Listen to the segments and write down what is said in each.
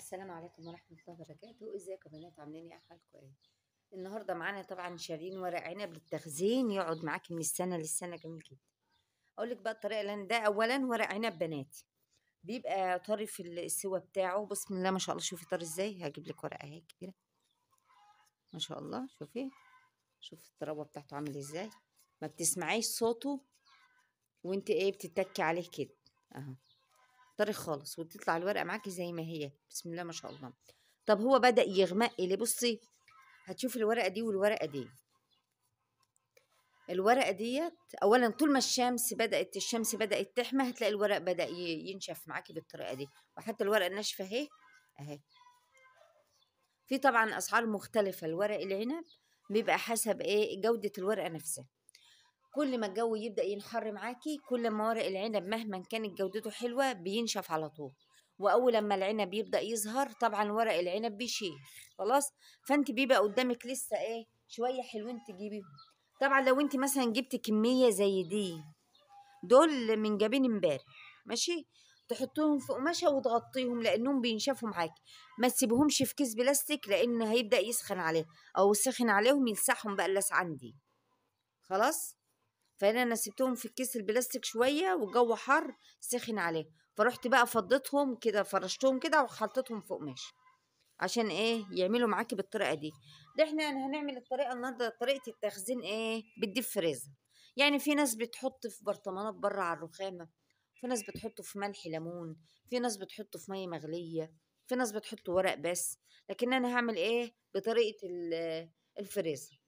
السلام عليكم ورحمة الله وبركاته ازيكم يا بنات عاملين ايه احوالكم ايه النهارده معانا طبعا شارين ورق عنب للتخزين يقعد معاكي من السنة للسنة جميل جدا اقول لك بقى الطريقة لان ده اولا ورق عنب بناتي بيبقى طري في السوا بتاعه بسم الله ما شاء الله شوفي طري ازاي هجيب لك ورقة اهي كبيرة ما شاء الله شوفي شوفي الطراوة بتاعته عامل ازاي ما بتسمعيش صوته وانت ايه بتتكي عليه كده اهو تختاري خالص وتطلع الورقه معاكي زي ما هي بسم الله ما شاء الله طب هو بدا يغمق اللي بصي هتشوفي الورقه دي والورقه دي الورقه ديت اولا طول ما الشمس بدات الشمس بدات تحمى هتلاقي الورق بدا ينشف معاكي بالطريقه دي وحتى الورقه الناشفه اهي اهي في طبعا اسعار مختلفه لورق العنب بيبقى حسب ايه جوده الورقه نفسها كل ما الجو يبدأ ينحر معاكي كل ما ورق العنب مهما كانت جودته حلوة بينشف على طول واول لما العنب يبدا يظهر طبعا ورق العنب بيشيخ خلاص فانت بيبقى قدامك لسه ايه شويه حلوين تجيبيهم طبعا لو انت مثلا جبت كميه زي دي دول من جابين امبارح ماشي تحطهم في قماشه وتغطيهم لانهم بينشفوا معاكي ما تسيبهمش في كيس بلاستيك لان هيبدا يسخن عليه او سخن عليهم يلسعهم بقى اللسعان دي خلاص فانا انا سبتهم في الكيس البلاستيك شويه والجو حر سخن عليه فرحت بقى فضيتهم كده فرشتهم كده وحطيتهم فوق ماشي عشان ايه يعملوا معاكي بالطريقه دي ده احنا هنعمل الطريقه النهارده طريقه التخزين ايه بالديب فريزر يعني في ناس بتحط في برطمانات بره على الرخامه في ناس بتحطه في ملح ليمون في ناس بتحطه في ميه مغليه في ناس بتحطه ورق بس لكن انا هعمل ايه بطريقه الفريزر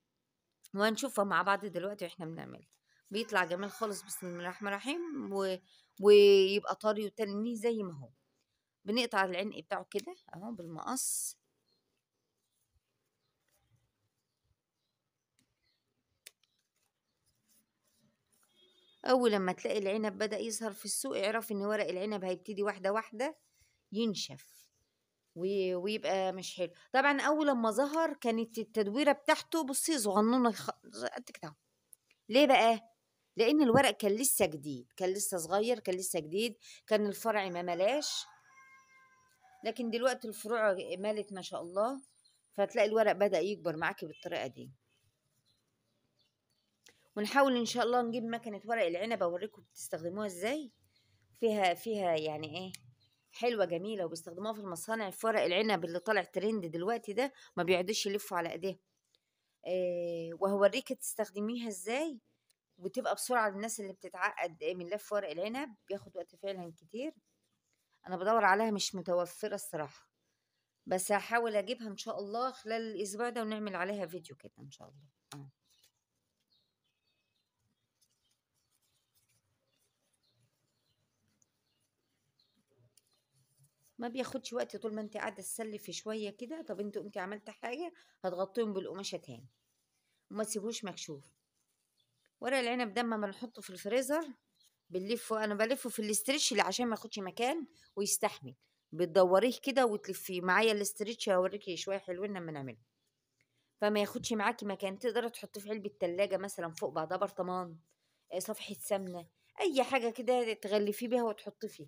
وهنشوفها مع بعض دلوقتي واحنا بنعملها بيطلع جميل خالص بسم الله الرحمن الرحيم و... ويبقى طري وتنيه زي ما هو بنقطع العنق بتاعه كده اهو بالمقص اول لما تلاقي العنب بدا يظهر في السوق اعرف ان ورق العنب هيبتدي واحده واحده ينشف ويبقى مش حلو طبعا اول لما ظهر كانت التدويره بتاعته بصي صغنونه قد خ... كده ليه بقى لان الورق كان لسه جديد كان لسه صغير كان لسه جديد كان الفرع ما ملاش لكن دلوقتي الفروع مالت ما شاء الله فتلاقي الورق بدأ يكبر معاكي بالطريقة دي ونحاول ان شاء الله نجيب مكنة ورق العنب اوريكم بتستخدموها ازاي فيها فيها يعني ايه حلوة جميلة وبيستخدموها في المصانع في ورق العنب اللي طالع ترند دلوقتي ده ما بيقعدوش يلفوا على ايديهم إيه وهوريكي تستخدميها ازاي وتبقى بسرعه للناس اللي بتتعقد آه، من لف ورق العنب بياخد وقت فعلا كتير انا بدور عليها مش متوفره الصراحه بس هحاول اجيبها ان شاء الله خلال الاسبوع ده ونعمل عليها فيديو كده ان شاء الله آه. ما بياخدش وقت طول ما انت قاعده تسلفي شويه كده طب انت قمتي عملت حاجه هتغطيهم بالقماشه تاني وما تسيبوش مكشوف ورق العنب ده اما بنحطه في الفريزر بنلفه انا بلفه في الاسترتش اللي عشان ما ياخدش مكان ويستحمل بتدوريه كده وتلفيه معايا الاسترتش هوريكي شويه حلوين لما نعمله فما ياخدش معاكي مكان تقدر تحطيه في علبه تلاجة مثلا فوق بعضها برطمان آه، صفحه سمنه اي حاجه كده تغلفيه بيها وتحطي فيه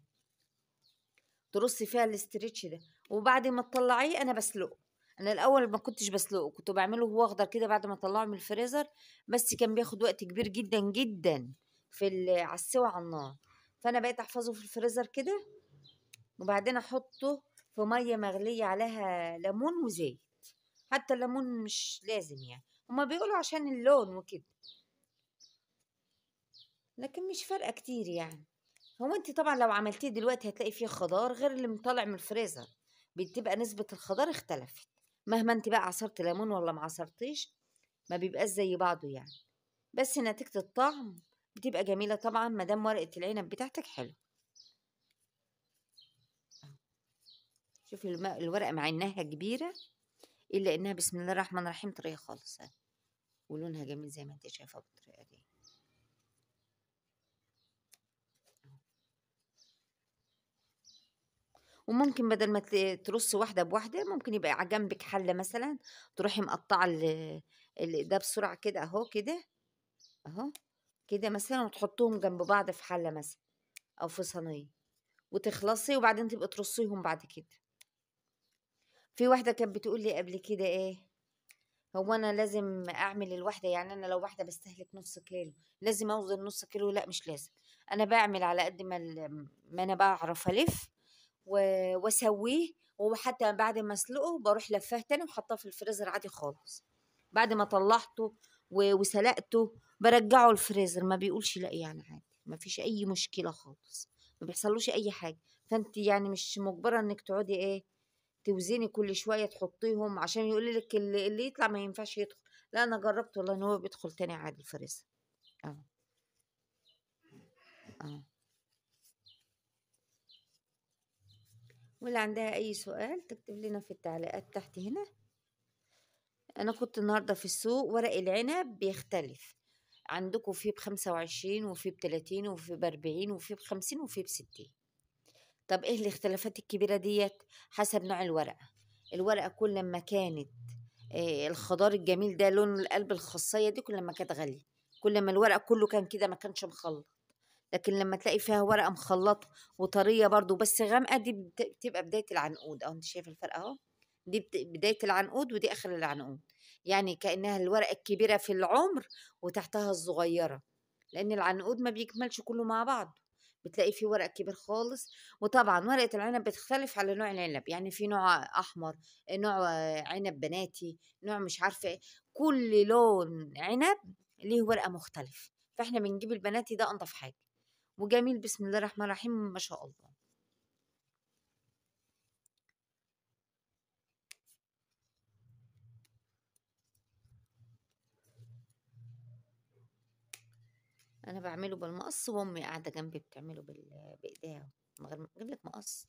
ترصي فيها الاسترتش ده وبعد ما تطلعيه انا بسلقه انا الاول ما كنتش بسلقه كنت بعمله هو اخضر كده بعد ما اطلعه من الفريزر بس كان بياخد وقت كبير جدا جدا في على السوى على النار فانا بقيت احفظه في الفريزر كده وبعدين احطه في ميه مغليه عليها ليمون وزيت حتى الليمون مش لازم يعني هما بيقولوا عشان اللون وكده لكن مش فارقه كتير يعني هو انت طبعا لو عملتيه دلوقتي هتلاقي فيه خضار غير اللي مطلع من الفريزر بتبقى نسبه الخضار اختلفت مهما انت بقى عصرت ليمون ولا ما عصرتيش ما بيبقاش زي بعضه يعني بس نتيجة الطعم بتبقى جميلة طبعا مادام ورقة العنب بتاعتك حلو شوفي الورقة مع انها كبيرة الا انها بسم الله الرحمن الرحيم طرية خالص يعني، ولونها جميل زي ما انت شايفة بالطريقة دي وممكن بدل ما ترص واحدة بواحدة ممكن يبقى على جنبك حلة مثلا تروحي مقطعة ده بسرعة كده اهو كده اهو كده مثلا وتحطهم جنب بعض في حلة مثلا او في صينية وتخلصي وبعدين تبقى ترصيهم بعد كده في واحدة كانت بتقول لي قبل كده ايه هو انا لازم اعمل الواحده يعني انا لو واحده بستهلك نص كيلو لازم اوزن نص كيلو لا مش لازم انا بعمل على قد ما ما انا بعرف الف واسويه وحتى بعد ما اسلقه بروح لفاه تاني وحطاه في الفريزر عادي خالص بعد ما طلعته وسلقته برجعه الفريزر ما بيقولش لا يعني عادي ما فيش اي مشكله خالص ما بيحصلوش اي حاجه فانت يعني مش مجبره انك تقعدي ايه توزني كل شويه تحطيهم عشان يقول لك اللي, اللي يطلع ما ينفعش يدخل لا انا جربت والله ان هو بيدخل تاني عادي الفريزر اه اه واللي عندها أي سؤال تكتب لنا في التعليقات تحت هنا أنا كنت النهاردة في السوق ورق العنب بيختلف عندكم فيه بخمسة وعشرين وفيه بتلاتين وفيه بأربعين وفيه بخمسين وفيه بستين طب إيه الاختلافات الكبيرة ديت حسب نوع الورقة الورقة كل ما كانت إيه الخضار الجميل ده لون القلب الخاصية دي كل ما كانت غالية كل ما الورقة كله كان كده ما كانش مخلط لكن لما تلاقي فيها ورقه مخلطه وطريه برضو بس غامقه دي بتبقى بدايه العنقود اهو انت شايف الفرق اهو دي بدايه العنقود ودي اخر العنقود يعني كانها الورقه الكبيره في العمر وتحتها الصغيره لان العنقود ما بيكملش كله مع بعض بتلاقي فيه ورق كبير خالص وطبعا ورقه العنب بتختلف على نوع العنب يعني في نوع احمر نوع عنب بناتي نوع مش عارفه إيه. كل لون عنب ليه ورقه مختلف فاحنا بنجيب البناتي ده انضف حاجه وجميل بسم الله الرحمن الرحيم ما شاء الله انا بعمله بالمقص وامي قاعده جنبي بتعمله بايديها من غير ما اجيب لك مقص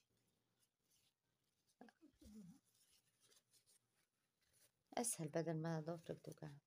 اسهل بدل ما ضفرك توجعها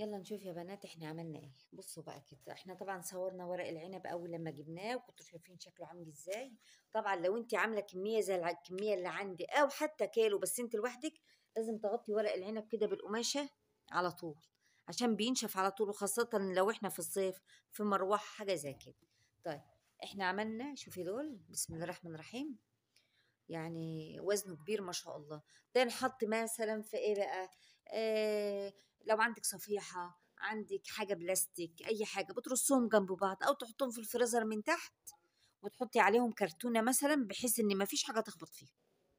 يلا نشوف يا بنات احنا عملنا ايه بصوا بقى كده احنا طبعا صورنا ورق العنب اول لما جبناه وكنتوا شايفين شكله عامل ازاي طبعا لو انت عامله كميه زي الكميه اللي عندي او حتى كيلو بس انت لوحدك لازم تغطي ورق العنب كده بالقماشه على طول عشان بينشف على طول وخاصه لو احنا في الصيف في مروحه حاجه زي كده طيب احنا عملنا شوفي دول بسم الله الرحمن الرحيم يعني وزنه كبير ما شاء الله ده نحط مثلا في ايه بقى آه لو عندك صفيحة عندك حاجة بلاستيك أي حاجة بترصهم جنب بعض أو تحطهم في الفريزر من تحت وتحطي عليهم كرتونة مثلا بحيث إن مفيش حاجة تخبط فيهم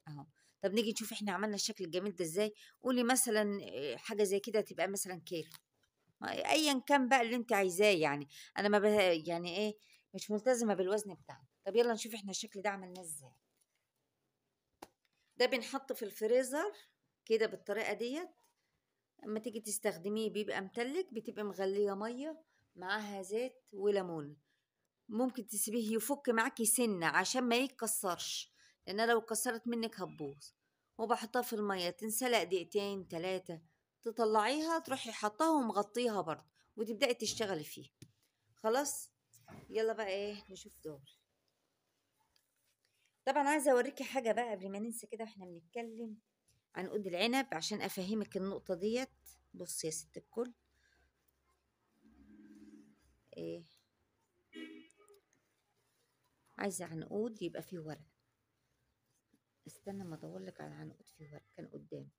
أهو طب نيجي نشوف احنا عملنا الشكل الجميل ده ازاي قولي مثلا آه، حاجة زي كده تبقى مثلا كير ايا كان بقى اللي انت عايزاه يعني انا ما يعني ايه مش ملتزمة بالوزن بتاعه طب يلا نشوف احنا الشكل ده عملناه ازاي ده بنحط في الفريزر كده بالطريقة ديت اما تيجي تستخدميه بيبقى متلج بتبقى مغليه ميه معاها زيت وليمون ممكن تسيبيه يفك معاكي سنه عشان ما يتكسرش لان لو اتكسرت منك هتبوظ وبحطها في الميه تنسلق دقيقتين تلاتة تطلعيها تروحي حطها ومغطيها برضه وتبداي تشتغلي فيه خلاص يلا بقى ايه نشوف دوري طبعا عايزه اوريكي حاجه بقى قبل ما ننسى كده واحنا بنتكلم عنقود العنب عشان افهمك النقطة ديت بص يا ست الكل ايه عايزة عنقود يبقى فيه ورق استنى ما ادورلك على عنقود فيه ورق كان قدامي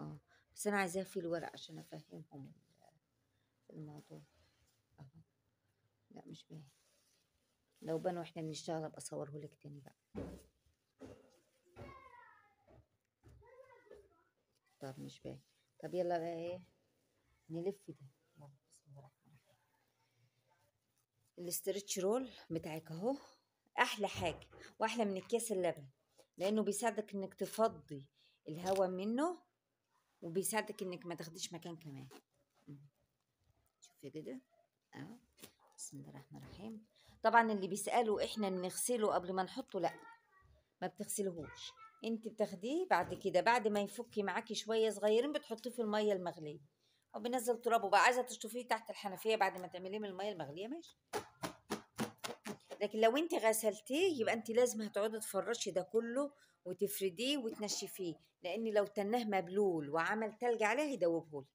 اه بس انا عايزاه فيه الورق عشان افهمهم الموضوع اهو لا مش باين لو بان واحنا بنشتغل ابقى اصوره لك تاني بقى طب مش باين طب يلا بقى ايه نلف ده يلا بسم الله الرحمن الرحيم الاسترتش رول بتاعك اهو احلى حاجه واحلى من اكياس اللبن لانه بيساعدك انك تفضي الهواء منه وبيساعدك انك ما تاخديش مكان كمان شوفي كده اهو بسم الله الرحمن الرحيم طبعا اللي بيسالوا احنا بنغسله قبل ما نحطه لا ما بتغسلهوش انت بتاخديه بعد كده بعد ما يفكي معاكي شويه صغيرين بتحطيه في الميه المغليه هو بنزل ترابه بقى عايزه تشطفيه تحت الحنفيه بعد ما تعمليه من الميه المغليه ماشي لكن لو انت غسلتيه يبقى انت لازم هتقعدي تفرشي ده كله وتفرديه وتنشفيه لان لو تناه مبلول وعمل تلج عليه هيدوبهولك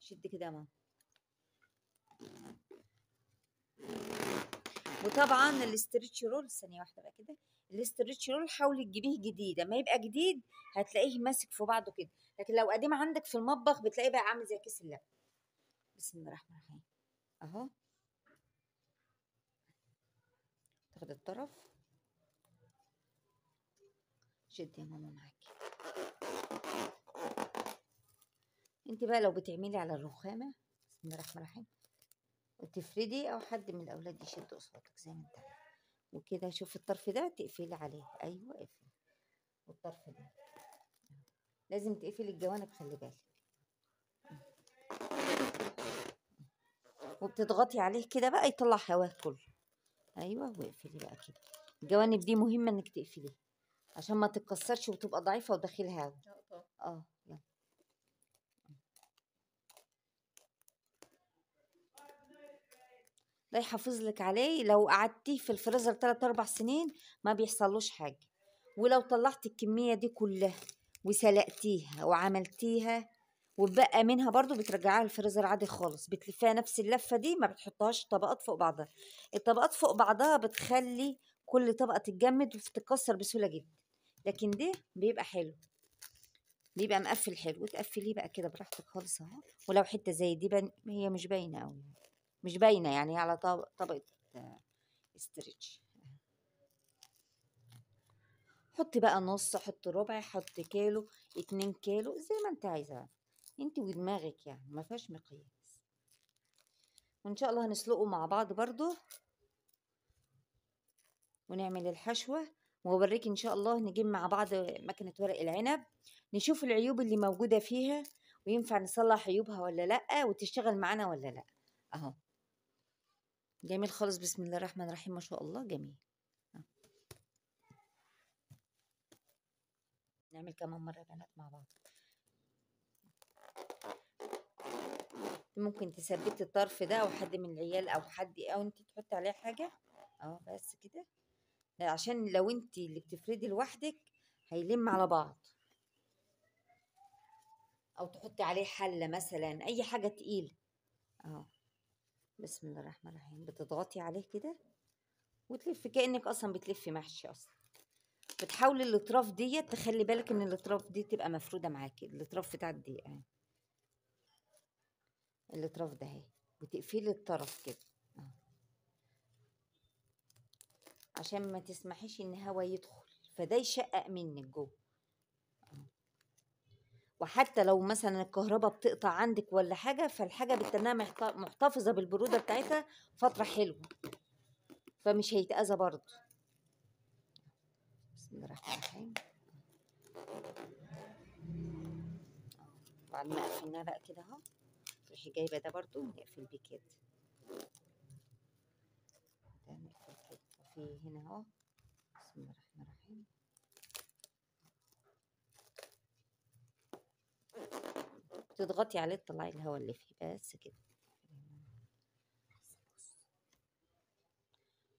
شد كده يا ماما وطبعا الاسترتش رول ثانيه واحده بقى كده الاسترتش رول حاولي تجيبيه جديد اما يبقى جديد هتلاقيه ماسك في بعضه كده لكن لو قديم عندك في المطبخ بتلاقيه بقى عامل زي كيس اللبن بسم الله الرحمن الرحيم اهو تاخد الطرف شد يا ماما معاكي انت بقى لو بتعملي على الرخامه بسم الله الرحمن الرحيم وتفردي او حد من الاولاد يشد قصادك زي ما انت عايزه وكده شوف الطرف ده تقفلي عليه ايوه اقفل والطرف ده لازم تقفلي الجوانب خلي بالك وبتضغطي عليه كده بقى يطلع هواء كله ايوه واقفلي بقى كده الجوانب دي مهمه انك تقفليها عشان ما تتكسرش وتبقى ضعيفه وداخلها هوا اه الله يحافظ لك عليه لو قعدتيه في الفريزر 3 4 سنين ما بيحصلوش حاجه ولو طلعت الكميه دي كلها وسلقتيها وعملتيها وبقى منها برضو بترجعيها الفريزر عادي خالص بتلفيها نفس اللفه دي ما بتحطهاش طبقات فوق بعضها الطبقات فوق بعضها بتخلي كل طبقه تتجمد وتتكسر بسهوله جدا لكن ده بيبقى حلو بيبقى مقفل حلو وتقفليه بقى كده براحتك خالص اهو ولو حته زي دي بان هي مش باينه قوي مش باينة يعني على طبقة استرتش حطي بقى نص حطي ربع حطي كيلو اتنين كيلو زي ما انت عايزة انت ودماغك يعني ما فيهاش مقياس وان شاء الله هنسلقه مع بعض برضو ونعمل الحشوة وأوريك إن شاء الله نجيب مع بعض مكنة ورق العنب نشوف العيوب اللي موجودة فيها وينفع نصلح عيوبها ولا لأ وتشتغل معانا ولا لأ أهو جميل خالص بسم الله الرحمن الرحيم ما شاء الله جميل آه. نعمل كمان مرة بنات مع بعض ممكن تثبتي الطرف ده او حد من العيال او حد او انت تحطي عليه حاجة اه بس كده عشان لو انت اللي بتفردي لوحدك هيلم على بعض او تحطي عليه حلة مثلا اي حاجة تقيلة اه بسم الله الرحمن الرحيم بتضغطي عليه كده وتلفي كأنك أصلا بتلفي محشي أصلا بتحاولي الأطراف ديت تخلي بالك إن الأطراف دي تبقى مفرودة معاكي الأطراف بتاع الضيق يعني. الأطراف ده أهي وتقفلي الطرف كده آه. عشان ما تسمحيش ان هوا يدخل فده يشقق منك جوه وحتى لو مثلا الكهرباء بتقطع عندك ولا حاجة فالحاجة بتنها محتفظة بالبرودة بتاعتها فترة حلوة فمش هيتأذى برضو بسم الله الرحمن الرحيم بعد ما قفلناه بقى كده اهو روحي جايبة ده برضو نقفل بيه كده ده نقفل كده في هنا اهو بسم الله الرحمن الرحيم تضغطي عليه تطلعي الهواء اللي فيه بس كده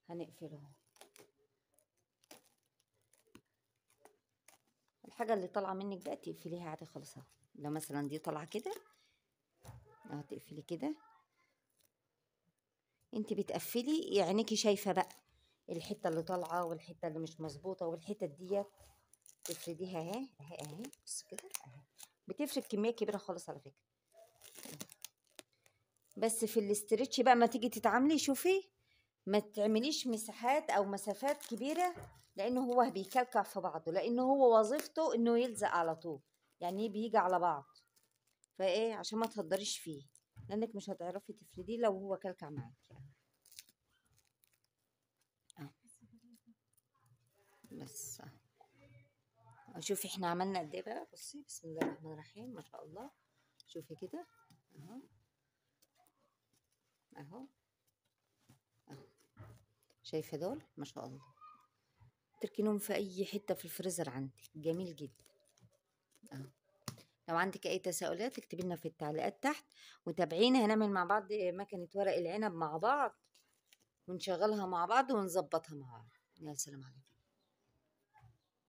هنقفله الحاجة اللي طالعة منك بقى تقفليها عادي خالص اهو لو مثلا دي طالعة كده اهو تقفلي كده انت بتقفلي عينيكي شايفة بقى الحتة اللي طالعة والحتة اللي مش مظبوطة والحتة ديت تفرديها اهي اهي اهي بص كده اهي بتفرق كميه كبيره خالص على فكره بس في الاسترتش بقى ما تيجي تتعاملي شوفي ما تعمليش مساحات او مسافات كبيره لانه هو بيكلكع في بعضه لانه هو وظيفته انه يلزق على طول يعني إيه بيجي على بعض فايه عشان ما تهدريش فيه لانك مش هتعرفي تفرديه لو هو كلكع معاكي يعني. بس شوفي احنا عملنا قد ايه بقى بصي بسم الله الرحمن الرحيم ما شاء الله شوفي كده اهو اهو شايفه دول ما شاء الله تركنهم في اي حته في الفريزر عندي جميل جدا اهو لو عندك اي تساؤلات اكتبي لنا في التعليقات تحت وتابعينا هنعمل مع بعض مكنه ورق العنب مع بعض ونشغلها مع بعض ونظبطها مع بعض يا سلام عليكم